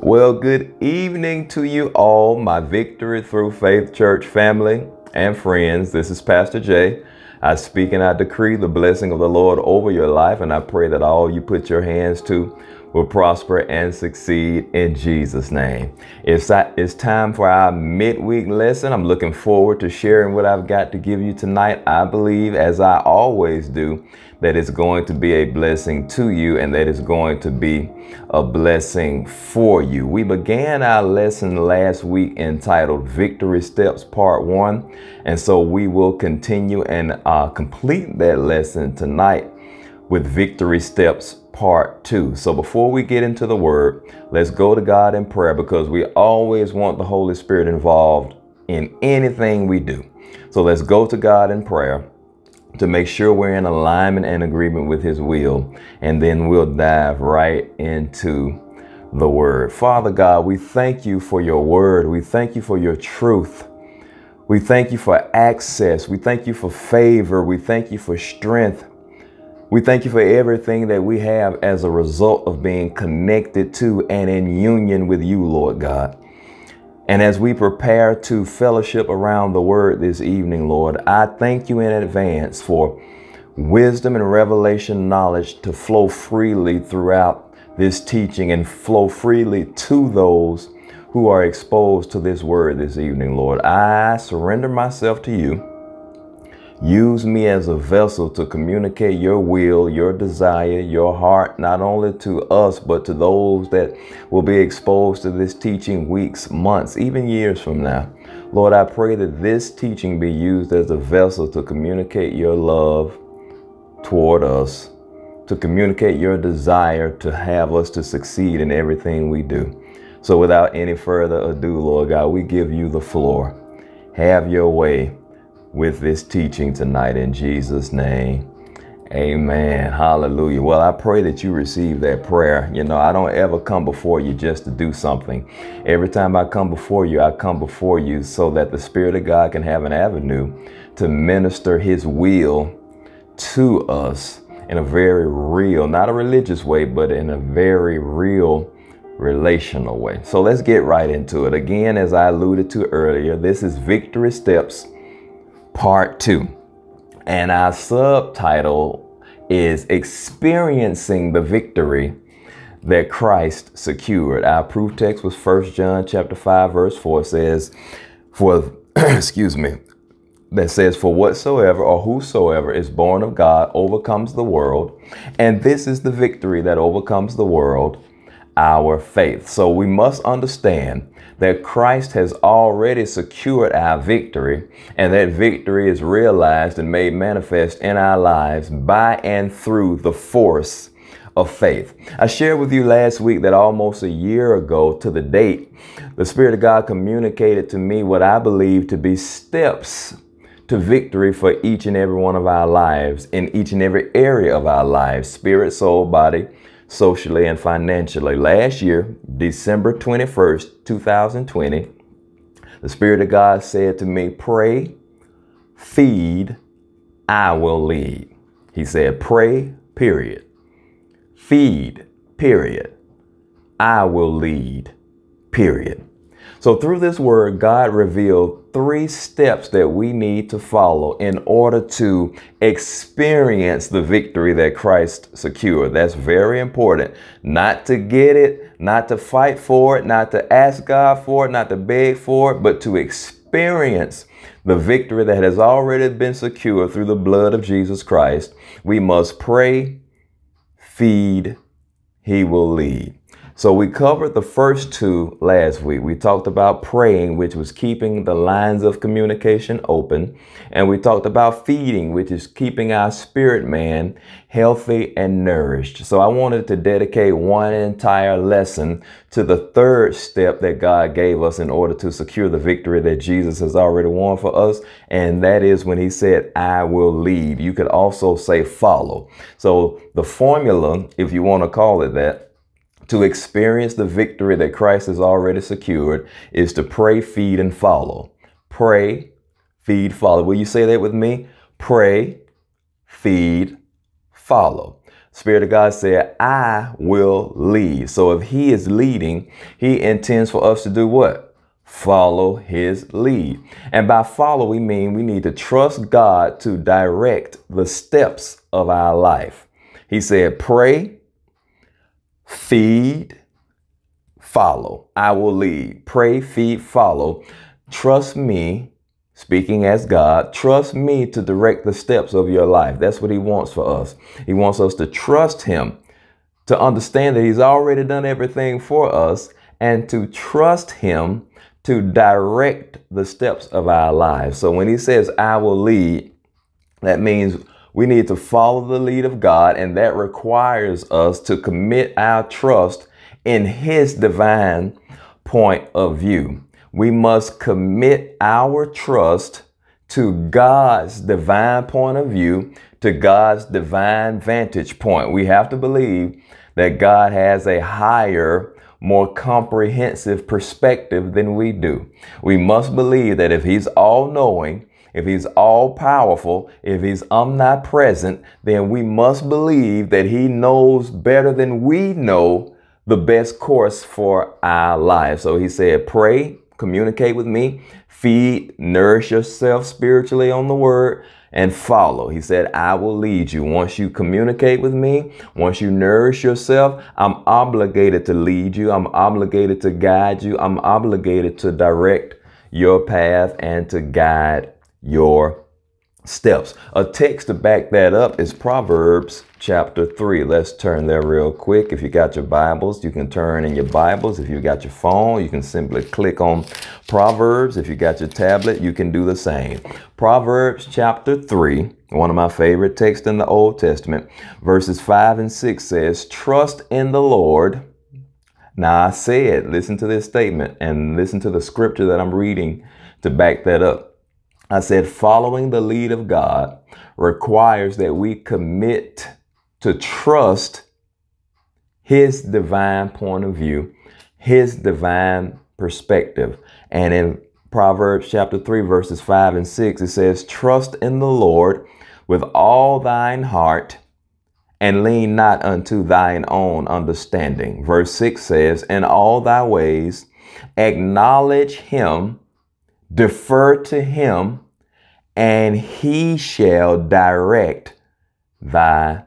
Well, good evening to you all, my Victory Through Faith Church family and friends. This is Pastor Jay. I speak and I decree the blessing of the Lord over your life, and I pray that all you put your hands to will prosper and succeed in Jesus' name. It's, it's time for our midweek lesson. I'm looking forward to sharing what I've got to give you tonight. I believe, as I always do, that it's going to be a blessing to you and that it's going to be a blessing for you. We began our lesson last week entitled Victory Steps Part 1, and so we will continue and uh, complete that lesson tonight with Victory Steps part two. So before we get into the word, let's go to God in prayer because we always want the Holy Spirit involved in anything we do. So let's go to God in prayer to make sure we're in alignment and agreement with His will. And then we'll dive right into the word. Father God, we thank you for your word. We thank you for your truth. We thank you for access. We thank you for favor. We thank you for strength. We thank you for everything that we have as a result of being connected to and in union with you, Lord God. And as we prepare to fellowship around the word this evening, Lord, I thank you in advance for wisdom and revelation knowledge to flow freely throughout this teaching and flow freely to those who are exposed to this word this evening, Lord. I surrender myself to you. Use me as a vessel to communicate your will, your desire, your heart, not only to us, but to those that will be exposed to this teaching weeks, months, even years from now. Lord, I pray that this teaching be used as a vessel to communicate your love toward us, to communicate your desire to have us to succeed in everything we do. So without any further ado, Lord God, we give you the floor. Have your way with this teaching tonight in Jesus' name. Amen. Hallelujah. Well, I pray that you receive that prayer. You know, I don't ever come before you just to do something. Every time I come before you, I come before you so that the Spirit of God can have an avenue to minister His will to us in a very real, not a religious way, but in a very real relational way. So let's get right into it. Again, as I alluded to earlier, this is Victory Steps part two. And our subtitle is Experiencing the Victory that Christ secured. Our proof text was 1 John chapter 5, verse 4 says, For excuse me, that says, For whatsoever or whosoever is born of God overcomes the world, and this is the victory that overcomes the world, our faith. So we must understand that Christ has already secured our victory, and that victory is realized and made manifest in our lives by and through the force of faith. I shared with you last week that almost a year ago to the date, the Spirit of God communicated to me what I believe to be steps to victory for each and every one of our lives in each and every area of our lives spirit, soul, body, socially and financially. Last year, December 21st, 2020, the Spirit of God said to me, Pray, feed, I will lead. He said, Pray, period. Feed, period. I will lead, period. So through this word, God revealed three steps that we need to follow in order to experience the victory that Christ secured. That's very important. Not to get it, not to fight for it, not to ask God for it, not to beg for it, but to experience the victory that has already been secured through the blood of Jesus Christ. We must pray, feed, he will lead. So we covered the first two last week. We talked about praying, which was keeping the lines of communication open. And we talked about feeding, which is keeping our spirit man healthy and nourished. So I wanted to dedicate one entire lesson to the third step that God gave us in order to secure the victory that Jesus has already won for us. And that is when he said, I will lead. You could also say follow. So the formula, if you want to call it that, to experience the victory that Christ has already secured is to pray, feed, and follow. Pray, feed, follow. Will you say that with me? Pray, feed, follow. Spirit of God said, I will lead. So if He is leading, He intends for us to do what? Follow His lead. And by follow, we mean we need to trust God to direct the steps of our life. He said, pray, feed, follow. I will lead. Pray, feed, follow. Trust me, speaking as God, trust me to direct the steps of your life. That's what He wants for us. He wants us to trust Him, to understand that He's already done everything for us, and to trust Him to direct the steps of our lives. So when He says, I will lead, that means we need to follow the lead of God, and that requires us to commit our trust in His divine point of view. We must commit our trust to God's divine point of view, to God's divine vantage point. We have to believe that God has a higher, more comprehensive perspective than we do. We must believe that if He's all knowing, if he's all powerful, if he's omnipresent, then we must believe that he knows better than we know the best course for our life. So he said, pray, communicate with me, feed, nourish yourself spiritually on the word, and follow. He said, I will lead you. Once you communicate with me, once you nourish yourself, I'm obligated to lead you. I'm obligated to guide you. I'm obligated to direct your path and to guide your steps. A text to back that up is Proverbs chapter 3. Let's turn there real quick. If you got your Bibles, you can turn in your Bibles. If you got your phone, you can simply click on Proverbs. If you got your tablet, you can do the same. Proverbs chapter 3, one of my favorite texts in the Old Testament, verses 5 and 6 says, Trust in the Lord. Now I said, listen to this statement and listen to the scripture that I'm reading to back that up I said, following the lead of God requires that we commit to trust His divine point of view, His divine perspective. And in Proverbs chapter 3, verses 5 and 6, it says, Trust in the Lord with all thine heart and lean not unto thine own understanding. Verse 6 says, In all thy ways acknowledge him defer to him, and he shall direct thy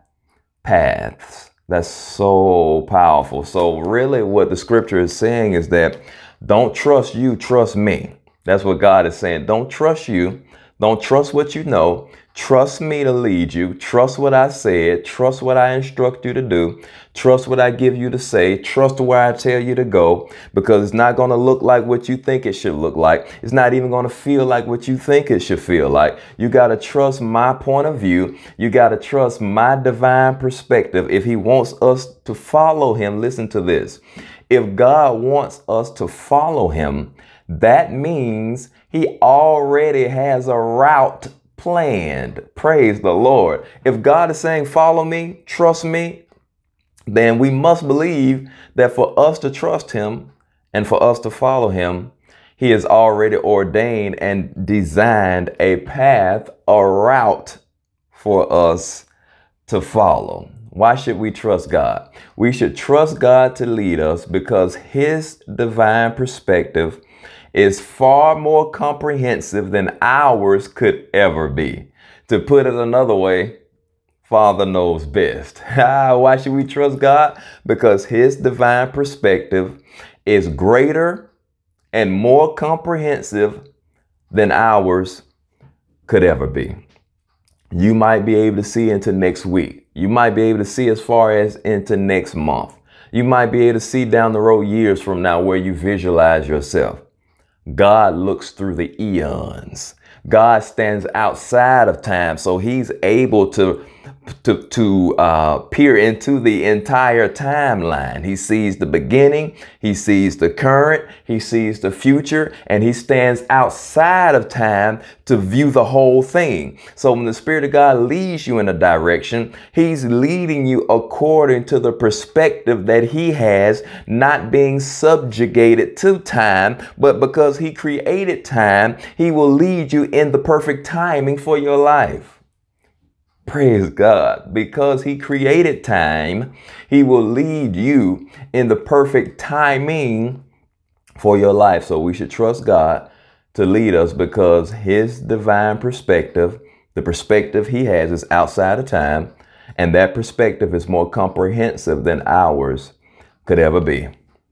paths. That's so powerful. So, really, what the scripture is saying is that don't trust you, trust me. That's what God is saying. Don't trust you don't trust what you know. Trust me to lead you. Trust what I said. Trust what I instruct you to do. Trust what I give you to say. Trust where I tell you to go because it's not going to look like what you think it should look like. It's not even going to feel like what you think it should feel like. You got to trust my point of view. You got to trust my divine perspective. If He wants us to follow Him, listen to this. If God wants us to follow Him, that means he already has a route planned. Praise the Lord. If God is saying, Follow me, trust me, then we must believe that for us to trust him and for us to follow him, he has already ordained and designed a path, a route for us to follow. Why should we trust God? We should trust God to lead us because his divine perspective is far more comprehensive than ours could ever be. To put it another way, Father knows best. Ah, why should we trust God? Because His divine perspective is greater and more comprehensive than ours could ever be. You might be able to see into next week. You might be able to see as far as into next month. You might be able to see down the road years from now where you visualize yourself. God looks through the eons. God stands outside of time, so he's able to to, to uh, peer into the entire timeline. He sees the beginning, he sees the current, he sees the future, and he stands outside of time to view the whole thing. So when the Spirit of God leads you in a direction, he's leading you according to the perspective that he has, not being subjugated to time, but because he created time, he will lead you in the perfect timing for your life. Praise God. Because He created time, He will lead you in the perfect timing for your life. So we should trust God to lead us because His divine perspective, the perspective He has, is outside of time. And that perspective is more comprehensive than ours could ever be.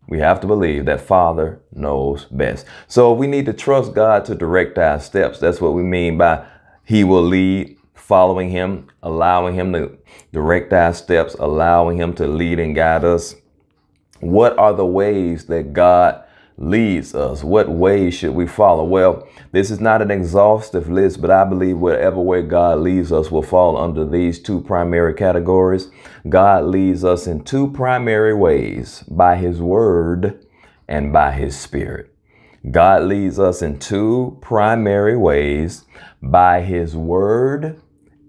We have to believe that Father knows best. So we need to trust God to direct our steps. That's what we mean by He will lead following Him, allowing Him to direct our steps, allowing Him to lead and guide us. What are the ways that God leads us? What ways should we follow? Well, this is not an exhaustive list, but I believe whatever way God leads us will fall under these two primary categories. God leads us in two primary ways by His Word and by His Spirit. God leads us in two primary ways by His Word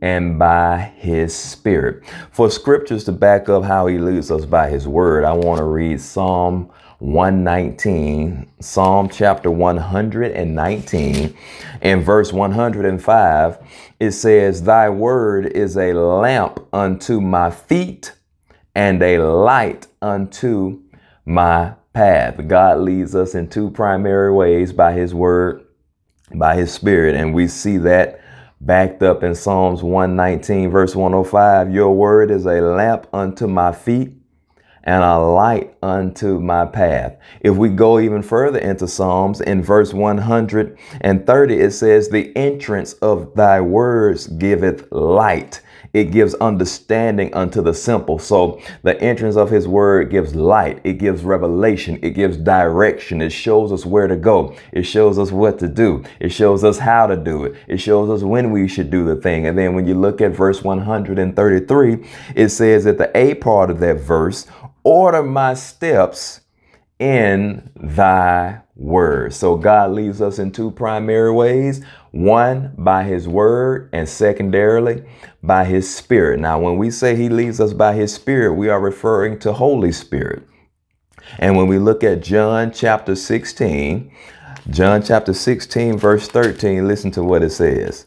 and by his spirit. For scriptures to back up how he leads us by his word, I want to read Psalm 119, Psalm chapter 119, and verse 105. It says, Thy word is a lamp unto my feet and a light unto my path. God leads us in two primary ways by his word, by his spirit, and we see that backed up in Psalms 119, verse 105 Your word is a lamp unto my feet and a light unto my path. If we go even further into Psalms, in verse 130, it says, The entrance of thy words giveth light it gives understanding unto the simple. So the entrance of his word gives light. It gives revelation. It gives direction. It shows us where to go. It shows us what to do. It shows us how to do it. It shows us when we should do the thing. And then when you look at verse 133, it says at the A part of that verse, order my steps in thy word. So God leads us in two primary ways. One, by his word, and secondarily, by his spirit. Now, when we say he leads us by his spirit, we are referring to Holy Spirit. And when we look at John chapter 16, John chapter 16, verse 13, listen to what it says.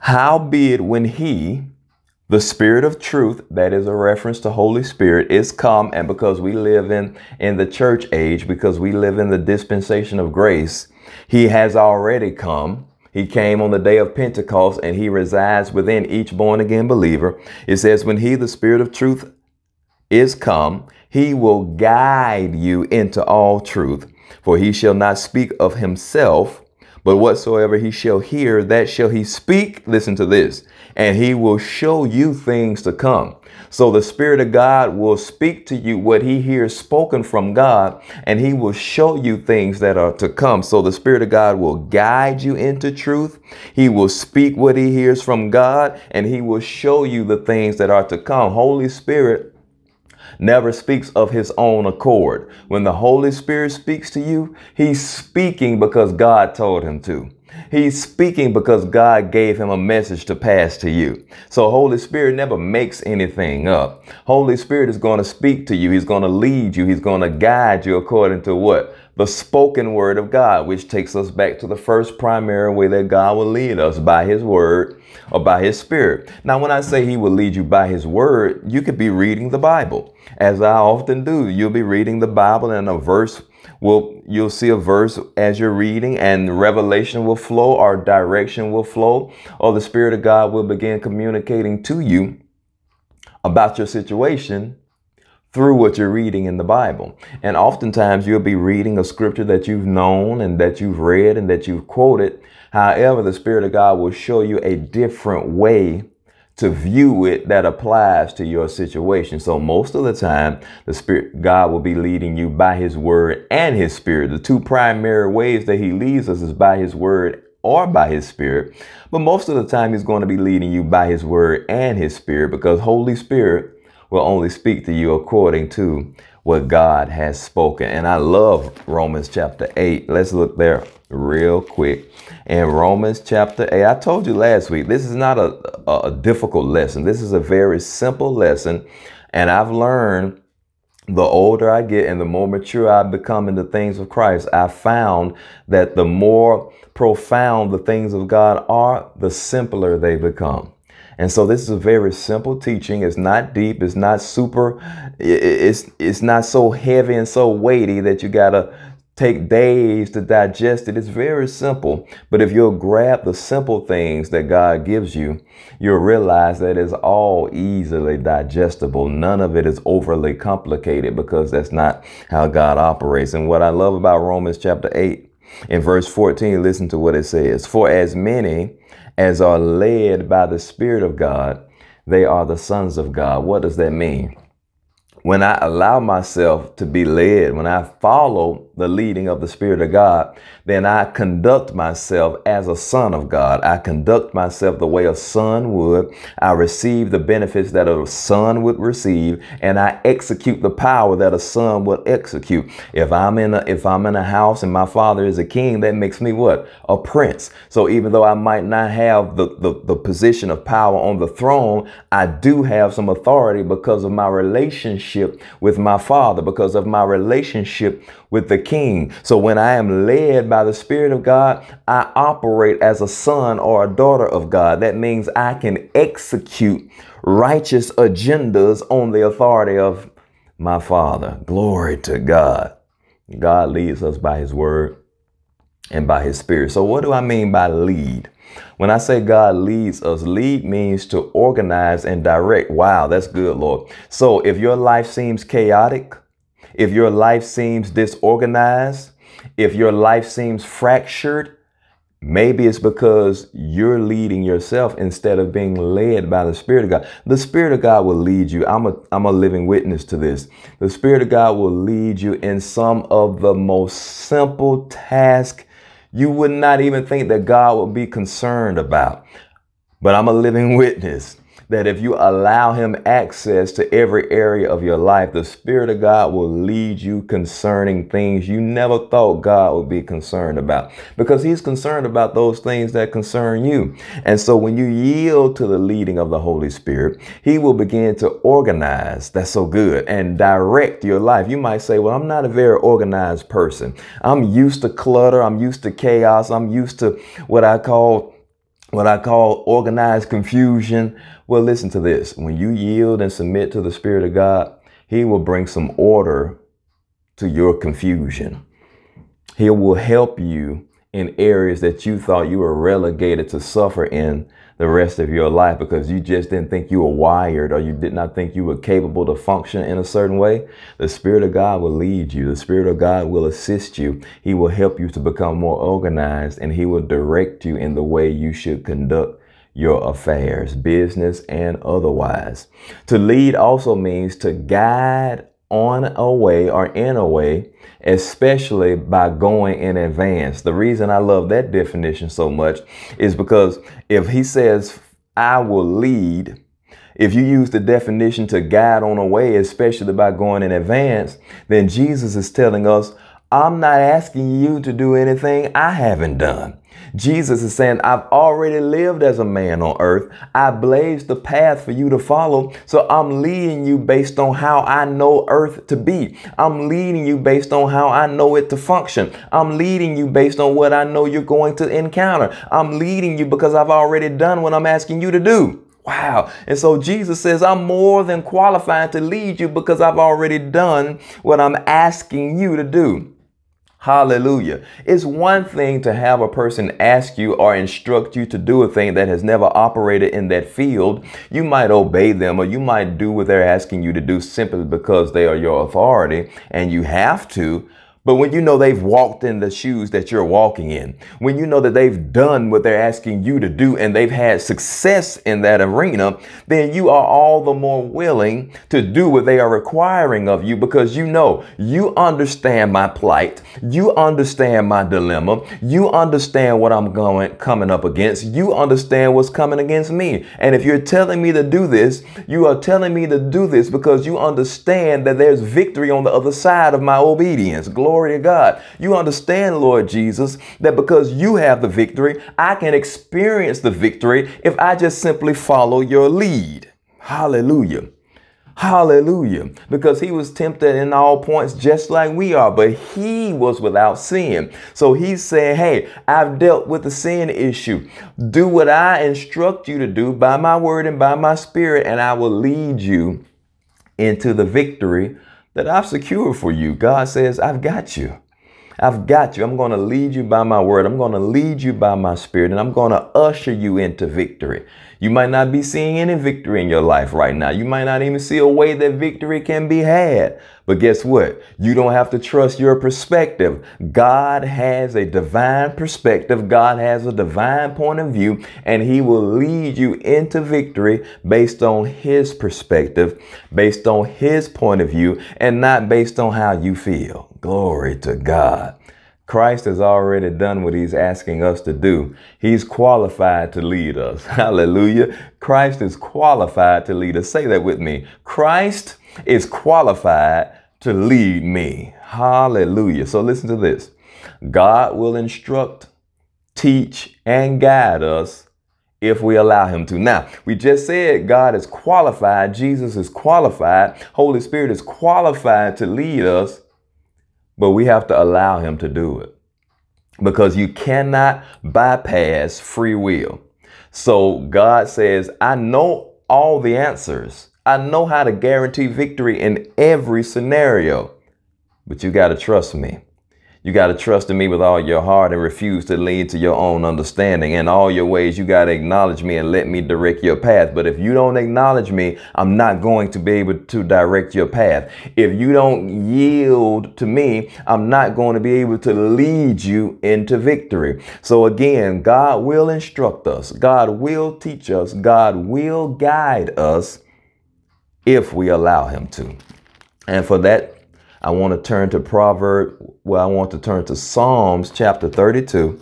Howbeit, when he, the Spirit of truth, that is a reference to Holy Spirit, is come, and because we live in, in the church age, because we live in the dispensation of grace, He has already come. He came on the day of Pentecost and He resides within each born again believer. It says, When He, the Spirit of truth, is come, He will guide you into all truth, for He shall not speak of Himself. But whatsoever he shall hear, that shall he speak. Listen to this and he will show you things to come. So the Spirit of God will speak to you what he hears spoken from God, and he will show you things that are to come. So the Spirit of God will guide you into truth. He will speak what he hears from God, and he will show you the things that are to come. Holy Spirit never speaks of his own accord. When the Holy Spirit speaks to you, he's speaking because God told him to. He's speaking because God gave him a message to pass to you. So Holy Spirit never makes anything up. Holy Spirit is going to speak to you. He's going to lead you. He's going to guide you according to what? the spoken word of God, which takes us back to the first primary way that God will lead us by his word or by his spirit. Now, when I say he will lead you by his word, you could be reading the Bible. As I often do, you'll be reading the Bible and a verse will you'll see a verse as you're reading and revelation will flow or direction will flow or the spirit of God will begin communicating to you about your situation through what you're reading in the Bible. And oftentimes you'll be reading a scripture that you've known and that you've read and that you've quoted. However, the Spirit of God will show you a different way to view it that applies to your situation. So most of the time, the Spirit God will be leading you by His Word and His Spirit. The two primary ways that He leads us is by His Word or by his spirit but most of the time he's going to be leading you by his word and his spirit because holy spirit will only speak to you according to what God has spoken. And I love Romans chapter 8. Let's look there real quick. In Romans chapter 8, I told you last week, this is not a, a difficult lesson. This is a very simple lesson. And I've learned the older I get and the more mature I become in the things of Christ, I found that the more profound the things of God are, the simpler they become. And so this is a very simple teaching. It's not deep. It's not super. It's, it's not so heavy and so weighty that you got to take days to digest it. It's very simple. But if you'll grab the simple things that God gives you, you'll realize that it's all easily digestible. None of it is overly complicated because that's not how God operates. And what I love about Romans chapter 8 in verse 14, listen to what it says. For as many as are led by the Spirit of God, they are the sons of God. What does that mean? When I allow myself to be led, when I follow the leading of the Spirit of God, then I conduct myself as a son of God. I conduct myself the way a son would. I receive the benefits that a son would receive, and I execute the power that a son would execute. If I'm in a, if I'm in a house and my father is a king, that makes me what? A prince. So even though I might not have the, the, the position of power on the throne, I do have some authority because of my relationship with my father, because of my relationship with the king. So when I am led by the Spirit of God, I operate as a son or a daughter of God. That means I can execute righteous agendas on the authority of my Father. Glory to God. God leads us by His Word and by His Spirit. So, what do I mean by lead? When I say God leads us, lead means to organize and direct. Wow, that's good, Lord. So, if your life seems chaotic, if your life seems disorganized, if your life seems fractured, Maybe it's because you're leading yourself instead of being led by the Spirit of God. The Spirit of God will lead you. I'm a, I'm a living witness to this. The Spirit of God will lead you in some of the most simple tasks you would not even think that God would be concerned about. But I'm a living witness that if you allow him access to every area of your life, the Spirit of God will lead you concerning things you never thought God would be concerned about because he's concerned about those things that concern you. And so when you yield to the leading of the Holy Spirit, he will begin to organize, that's so good, and direct your life. You might say, Well, I'm not a very organized person. I'm used to clutter, I'm used to chaos, I'm used to what I call what I call organized confusion. Well, listen to this. When you yield and submit to the Spirit of God, He will bring some order to your confusion. He will help you in areas that you thought you were relegated to suffer in the rest of your life because you just didn't think you were wired or you did not think you were capable to function in a certain way, the Spirit of God will lead you. The Spirit of God will assist you. He will help you to become more organized and He will direct you in the way you should conduct your affairs, business and otherwise. To lead also means to guide on a way or in a way, especially by going in advance. The reason I love that definition so much is because if he says, I will lead, if you use the definition to guide on a way, especially by going in advance, then Jesus is telling us, I'm not asking you to do anything I haven't done. Jesus is saying, I've already lived as a man on earth. I blazed the path for you to follow. So I'm leading you based on how I know earth to be. I'm leading you based on how I know it to function. I'm leading you based on what I know you're going to encounter. I'm leading you because I've already done what I'm asking you to do. Wow. And so Jesus says, I'm more than qualified to lead you because I've already done what I'm asking you to do. Hallelujah. It's one thing to have a person ask you or instruct you to do a thing that has never operated in that field. You might obey them or you might do what they're asking you to do simply because they are your authority and you have to. But when you know they've walked in the shoes that you're walking in, when you know that they've done what they're asking you to do and they've had success in that arena, then you are all the more willing to do what they are requiring of you because you know you understand my plight, you understand my dilemma, you understand what I'm going coming up against, you understand what's coming against me. And if you're telling me to do this, you are telling me to do this because you understand that there's victory on the other side of my obedience. Glory Glory to God. You understand, Lord Jesus, that because you have the victory, I can experience the victory if I just simply follow your lead. Hallelujah. Hallelujah. Because he was tempted in all points just like we are, but he was without sin. So he's saying, Hey, I've dealt with the sin issue. Do what I instruct you to do by my word and by my spirit, and I will lead you into the victory that i have secured for you. God says, I've got you. I've got you. I'm going to lead you by my word. I'm going to lead you by my spirit, and I'm going to usher you into victory. You might not be seeing any victory in your life right now. You might not even see a way that victory can be had. But guess what? You don't have to trust your perspective. God has a divine perspective, God has a divine point of view, and He will lead you into victory based on His perspective, based on His point of view, and not based on how you feel. Glory to God. Christ has already done what he's asking us to do. He's qualified to lead us. Hallelujah. Christ is qualified to lead us. Say that with me. Christ is qualified to lead me. Hallelujah. So listen to this. God will instruct, teach, and guide us if we allow him to. Now, we just said God is qualified, Jesus is qualified, Holy Spirit is qualified to lead us but we have to allow him to do it because you cannot bypass free will. So God says, I know all the answers. I know how to guarantee victory in every scenario, but you got to trust me. You got to trust in me with all your heart and refuse to lean to your own understanding. In all your ways, you got to acknowledge me and let me direct your path. But if you don't acknowledge me, I'm not going to be able to direct your path. If you don't yield to me, I'm not going to be able to lead you into victory. So again, God will instruct us, God will teach us, God will guide us if we allow Him to. And for that, I want to turn to Proverb. Well, I want to turn to Psalms chapter 32.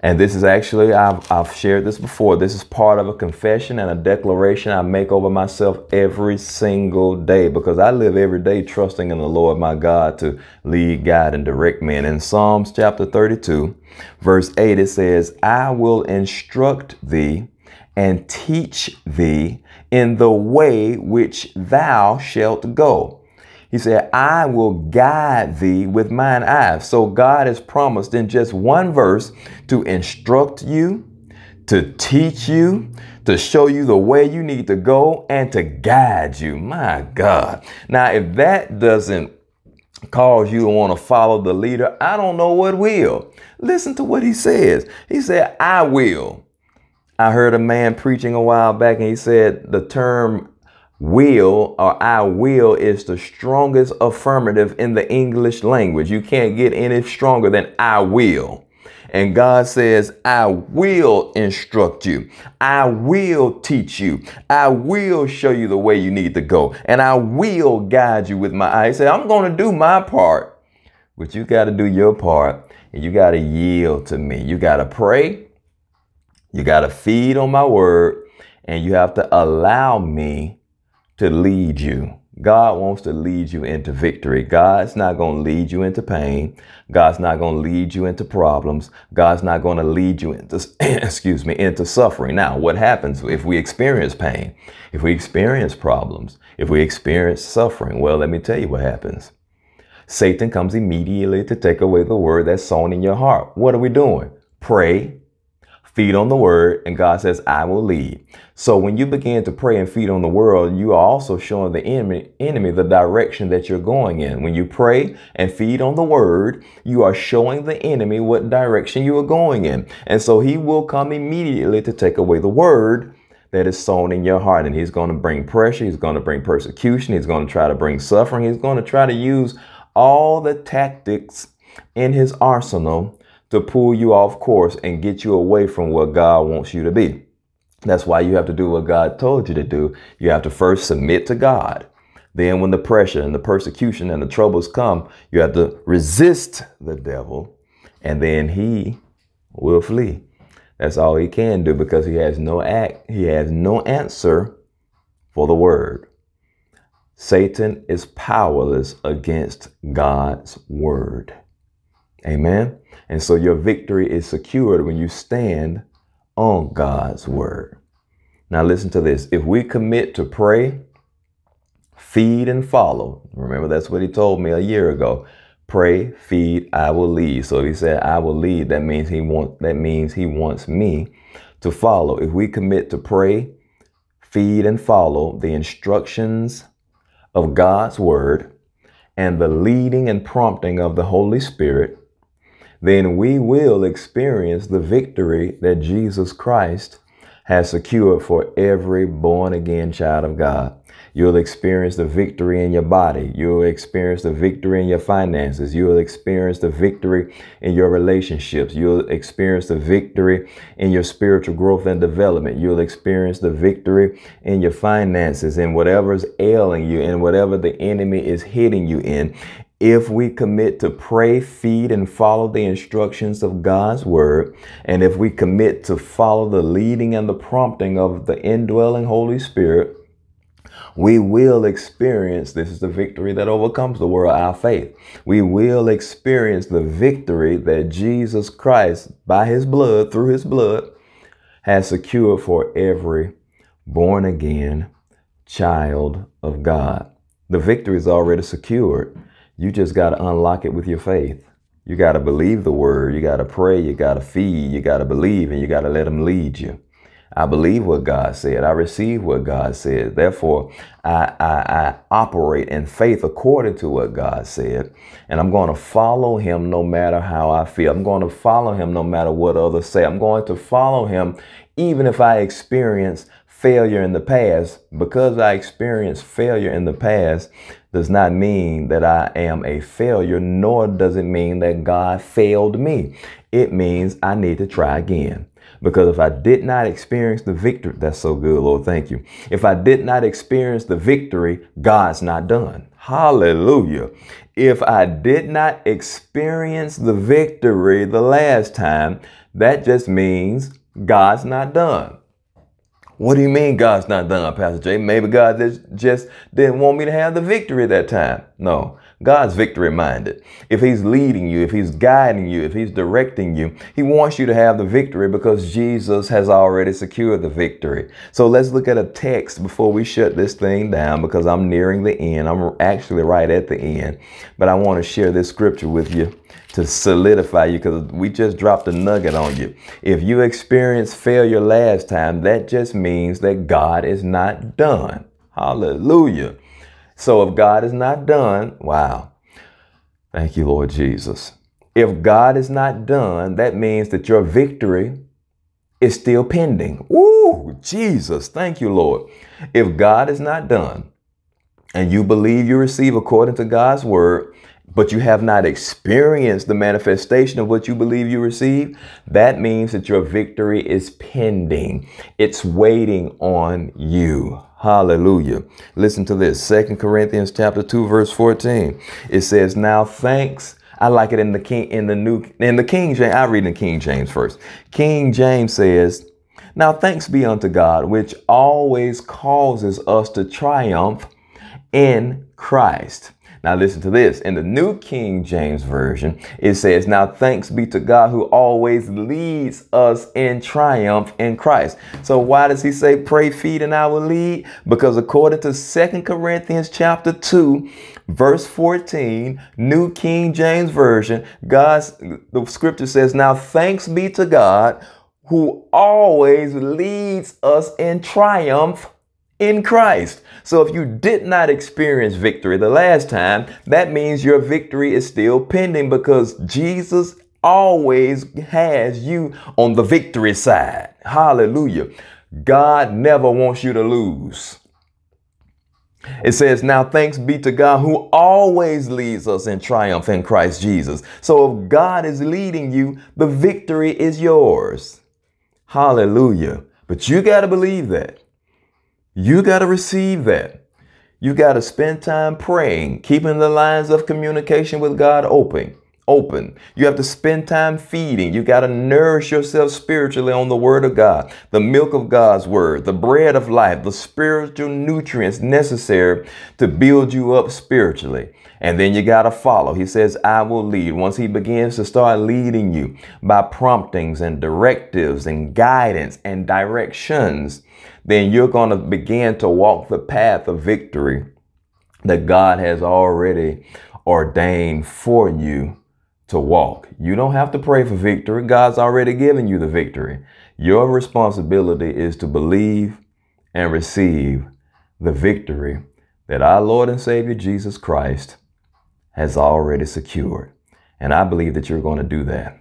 And this is actually, I've, I've shared this before. This is part of a confession and a declaration I make over myself every single day because I live every day trusting in the Lord my God to lead, guide, and direct me. And in Psalms chapter 32, verse 8, it says, I will instruct thee and teach thee in the way which thou shalt go. He said, I will guide thee with mine eyes. So God has promised in just one verse to instruct you, to teach you, to show you the way you need to go, and to guide you. My God. Now, if that doesn't cause you to want to follow the leader, I don't know what will. Listen to what he says. He said, I will. I heard a man preaching a while back and he said the term will or I will is the strongest affirmative in the English language. You can't get any stronger than I will. And God says, I will instruct you. I will teach you. I will show you the way you need to go. And I will guide you with my eyes. I'm going to do my part, but you got to do your part and you got to yield to me. You got to pray. You got to feed on my word and you have to allow me to lead you. God wants to lead you into victory. God's not going to lead you into pain. God's not going to lead you into problems. God's not going to lead you into, excuse me, into suffering. Now, what happens if we experience pain? If we experience problems? If we experience suffering? Well, let me tell you what happens. Satan comes immediately to take away the word that's sown in your heart. What are we doing? Pray, feed on the word, and God says, I will lead. So when you begin to pray and feed on the word, you are also showing the enemy, enemy the direction that you're going in. When you pray and feed on the word, you are showing the enemy what direction you are going in. And so he will come immediately to take away the word that is sown in your heart. And he's going to bring pressure. He's going to bring persecution. He's going to try to bring suffering. He's going to try to use all the tactics in his arsenal to pull you off course and get you away from what God wants you to be. That's why you have to do what God told you to do. You have to first submit to God. Then, when the pressure and the persecution and the troubles come, you have to resist the devil, and then he will flee. That's all he can do because he has no act, he has no answer for the word. Satan is powerless against God's word. Amen. And so your victory is secured when you stand on God's word. Now, listen to this. If we commit to pray, feed, and follow, remember that's what he told me a year ago pray, feed, I will lead. So he said, I will lead, that means he wants that means he wants me to follow. If we commit to pray, feed, and follow the instructions of God's word and the leading and prompting of the Holy Spirit, then we will experience the victory that Jesus Christ has secured for every born again child of God. You'll experience the victory in your body. You'll experience the victory in your finances. You'll experience the victory in your relationships. You'll experience the victory in your spiritual growth and development. You'll experience the victory in your finances and whatever's ailing you and whatever the enemy is hitting you in if we commit to pray, feed, and follow the instructions of God's Word, and if we commit to follow the leading and the prompting of the indwelling Holy Spirit, we will experience this is the victory that overcomes the world, our faith. We will experience the victory that Jesus Christ, by his blood, through his blood, has secured for every born again child of God. The victory is already secured. You just got to unlock it with your faith. You got to believe the word. You got to pray. You got to feed. You got to believe, and you got to let Him lead you. I believe what God said. I receive what God said. Therefore, I, I, I, operate in faith according to what God said. And I'm going to follow Him no matter how I feel. I'm going to follow Him no matter what others say. I'm going to follow Him even if I experience failure in the past. Because I experienced failure in the past, does not mean that I am a failure, nor does it mean that God failed me. It means I need to try again. Because if I did not experience the victory, that's so good, Lord, thank you. If I did not experience the victory, God's not done. Hallelujah. If I did not experience the victory the last time, that just means God's not done. What do you mean God's not done, Pastor Jay? Maybe God just didn't want me to have the victory that time. No, God's victory minded. If He's leading you, if He's guiding you, if He's directing you, He wants you to have the victory because Jesus has already secured the victory. So let's look at a text before we shut this thing down because I'm nearing the end. I'm actually right at the end, but I want to share this scripture with you to solidify you because we just dropped a nugget on you. If you experienced failure last time, that just means that God is not done. Hallelujah. So if God is not done, wow. Thank you, Lord Jesus. If God is not done, that means that your victory is still pending. Ooh, Jesus. Thank you, Lord. If God is not done and you believe you receive according to God's word, but you have not experienced the manifestation of what you believe you receive, that means that your victory is pending. It's waiting on you. Hallelujah. Listen to this. Second Corinthians chapter 2 verse 14. It says, "Now thanks I like it in the King in the new in the King James. I read in the King James first. King James says, "Now thanks be unto God, which always causes us to triumph in Christ." Now listen to this. In the New King James Version, it says, Now thanks be to God who always leads us in triumph in Christ. So why does he say pray, feed, and I will lead? Because according to Second Corinthians chapter 2, verse 14, New King James Version, God's the scripture says, Now thanks be to God who always leads us in triumph in Christ. So if you did not experience victory the last time, that means your victory is still pending because Jesus always has you on the victory side. Hallelujah. God never wants you to lose. It says, Now thanks be to God who always leads us in triumph in Christ Jesus. So if God is leading you, the victory is yours. Hallelujah. But you got to believe that. You got to receive that. You got to spend time praying, keeping the lines of communication with God open. Open. You have to spend time feeding. You got to nourish yourself spiritually on the Word of God, the milk of God's Word, the bread of life, the spiritual nutrients necessary to build you up spiritually. And then you got to follow. He says, I will lead. Once He begins to start leading you by promptings and directives and guidance and directions, then you're going to begin to walk the path of victory that God has already ordained for you to walk. You don't have to pray for victory. God's already given you the victory. Your responsibility is to believe and receive the victory that our Lord and Savior Jesus Christ has already secured. And I believe that you're going to do that.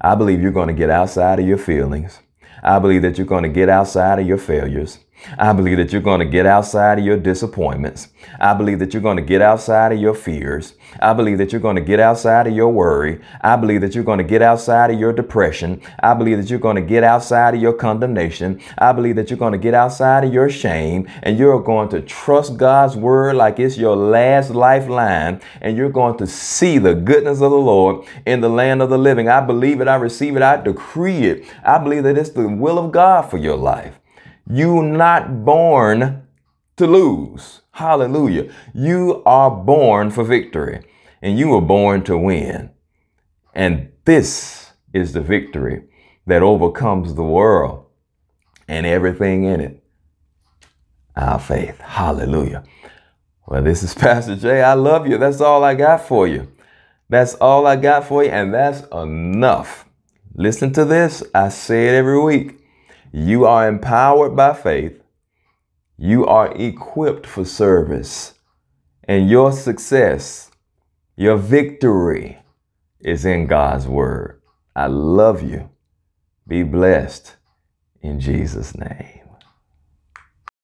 I believe you're going to get outside of your feelings. I believe that you're going to get outside of your failures I believe that you're going to get outside of your disappointments. I believe that you're going to get outside of your fears. I believe that you're going to get outside of your worry. I believe that you're going to get outside of your depression. I believe that you're going to get outside of your condemnation. I believe that you're going to get outside of your shame and you're going to trust God's word like it's your last lifeline and you're going to see the goodness of the Lord in the land of the living. I believe it. I receive it. I decree it. I believe that it's the will of God for your life. You're not born to lose. Hallelujah. You are born for victory and you were born to win. And this is the victory that overcomes the world and everything in it. Our faith. Hallelujah. Well, this is Pastor Jay. I love you. That's all I got for you. That's all I got for you, and that's enough. Listen to this. I say it every week. You are empowered by faith. You are equipped for service. And your success, your victory is in God's word. I love you. Be blessed in Jesus' name.